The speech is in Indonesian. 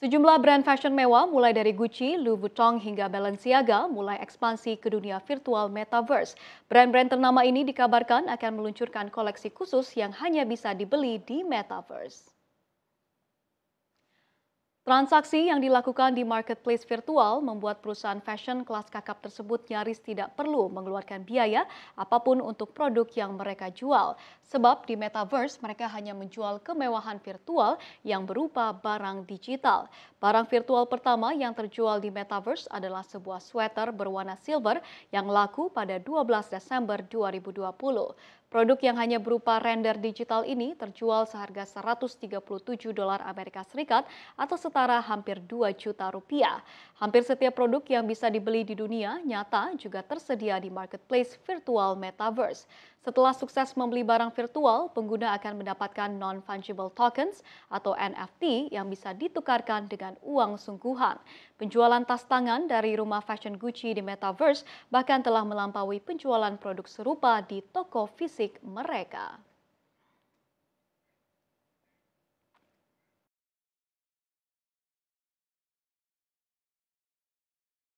Sejumlah brand fashion mewah mulai dari Gucci, Louis Vuitton hingga Balenciaga mulai ekspansi ke dunia virtual metaverse. Brand-brand ternama ini dikabarkan akan meluncurkan koleksi khusus yang hanya bisa dibeli di metaverse. Transaksi yang dilakukan di marketplace virtual membuat perusahaan fashion kelas kakap tersebut nyaris tidak perlu mengeluarkan biaya apapun untuk produk yang mereka jual. Sebab di metaverse mereka hanya menjual kemewahan virtual yang berupa barang digital. Barang virtual pertama yang terjual di metaverse adalah sebuah sweater berwarna silver yang laku pada 12 Desember 2020. Produk yang hanya berupa render digital ini terjual seharga 137 dolar Amerika Serikat atau setara hampir 2 juta rupiah. Hampir setiap produk yang bisa dibeli di dunia nyata juga tersedia di marketplace virtual Metaverse. Setelah sukses membeli barang virtual, pengguna akan mendapatkan non-fungible tokens atau NFT yang bisa ditukarkan dengan uang sungguhan. Penjualan tas tangan dari rumah fashion Gucci di Metaverse bahkan telah melampaui penjualan produk serupa di toko fisik musik mereka